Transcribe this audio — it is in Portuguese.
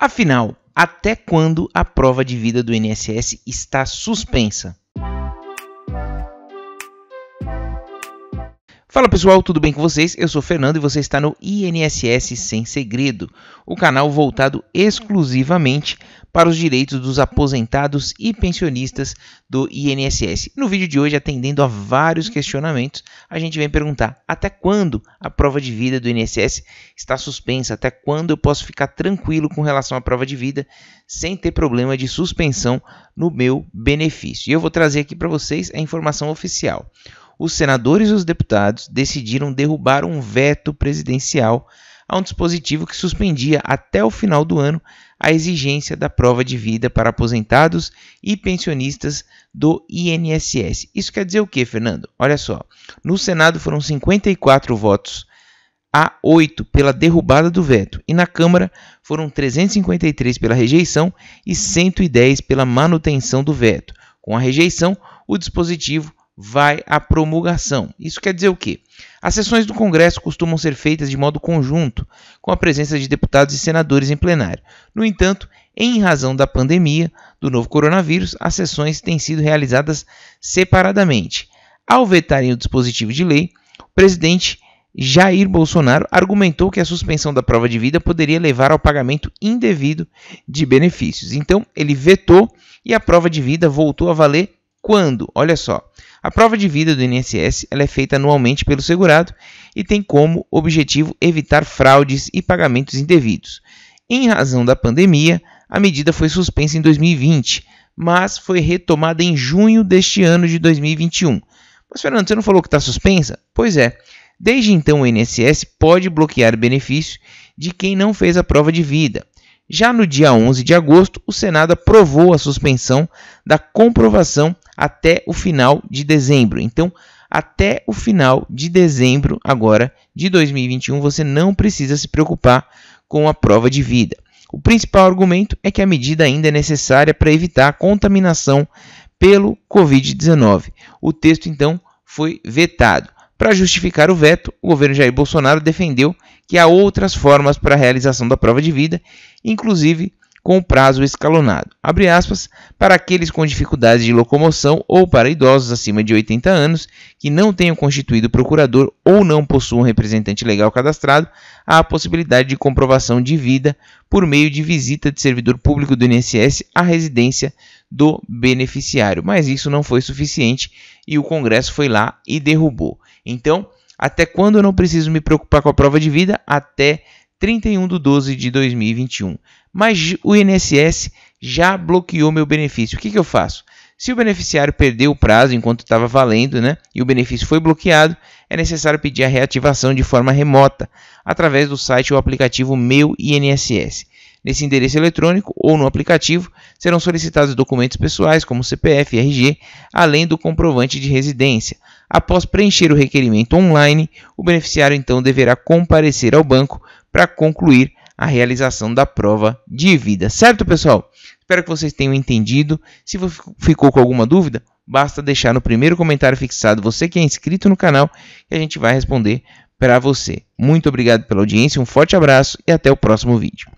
Afinal, até quando a prova de vida do INSS está suspensa? Fala pessoal, tudo bem com vocês? Eu sou Fernando e você está no INSS Sem Segredo, o canal voltado exclusivamente para os direitos dos aposentados e pensionistas do INSS. No vídeo de hoje, atendendo a vários questionamentos, a gente vem perguntar até quando a prova de vida do INSS está suspensa, até quando eu posso ficar tranquilo com relação à prova de vida sem ter problema de suspensão no meu benefício. E eu vou trazer aqui para vocês a informação oficial os senadores e os deputados decidiram derrubar um veto presidencial a um dispositivo que suspendia até o final do ano a exigência da prova de vida para aposentados e pensionistas do INSS. Isso quer dizer o que, Fernando? Olha só. No Senado foram 54 votos a 8 pela derrubada do veto e na Câmara foram 353 pela rejeição e 110 pela manutenção do veto. Com a rejeição, o dispositivo vai à promulgação. Isso quer dizer o quê? As sessões do Congresso costumam ser feitas de modo conjunto, com a presença de deputados e senadores em plenário. No entanto, em razão da pandemia do novo coronavírus, as sessões têm sido realizadas separadamente. Ao vetarem o dispositivo de lei, o presidente Jair Bolsonaro argumentou que a suspensão da prova de vida poderia levar ao pagamento indevido de benefícios. Então, ele vetou e a prova de vida voltou a valer quando? Olha só, a prova de vida do INSS é feita anualmente pelo segurado e tem como objetivo evitar fraudes e pagamentos indevidos. Em razão da pandemia, a medida foi suspensa em 2020, mas foi retomada em junho deste ano de 2021. Mas, Fernando, você não falou que está suspensa? Pois é. Desde então, o INSS pode bloquear benefícios benefício de quem não fez a prova de vida. Já no dia 11 de agosto, o Senado aprovou a suspensão da comprovação até o final de dezembro. Então, até o final de dezembro agora de 2021, você não precisa se preocupar com a prova de vida. O principal argumento é que a medida ainda é necessária para evitar a contaminação pelo Covid-19. O texto, então, foi vetado. Para justificar o veto, o governo Jair Bolsonaro defendeu que há outras formas para a realização da prova de vida, inclusive com prazo escalonado, abre aspas, para aqueles com dificuldades de locomoção ou para idosos acima de 80 anos que não tenham constituído procurador ou não possuam representante legal cadastrado, há a possibilidade de comprovação de vida por meio de visita de servidor público do INSS à residência do beneficiário. Mas isso não foi suficiente e o Congresso foi lá e derrubou. Então, até quando eu não preciso me preocupar com a prova de vida? Até 31 de 12 de 2021. Mas o INSS já bloqueou meu benefício. O que, que eu faço? Se o beneficiário perdeu o prazo enquanto estava valendo né, e o benefício foi bloqueado, é necessário pedir a reativação de forma remota, através do site ou aplicativo Meu INSS. Nesse endereço eletrônico ou no aplicativo serão solicitados documentos pessoais, como CPF e RG, além do comprovante de residência. Após preencher o requerimento online, o beneficiário então deverá comparecer ao banco para concluir a realização da prova de vida. Certo, pessoal? Espero que vocês tenham entendido. Se ficou com alguma dúvida, basta deixar no primeiro comentário fixado você que é inscrito no canal e a gente vai responder para você. Muito obrigado pela audiência, um forte abraço e até o próximo vídeo.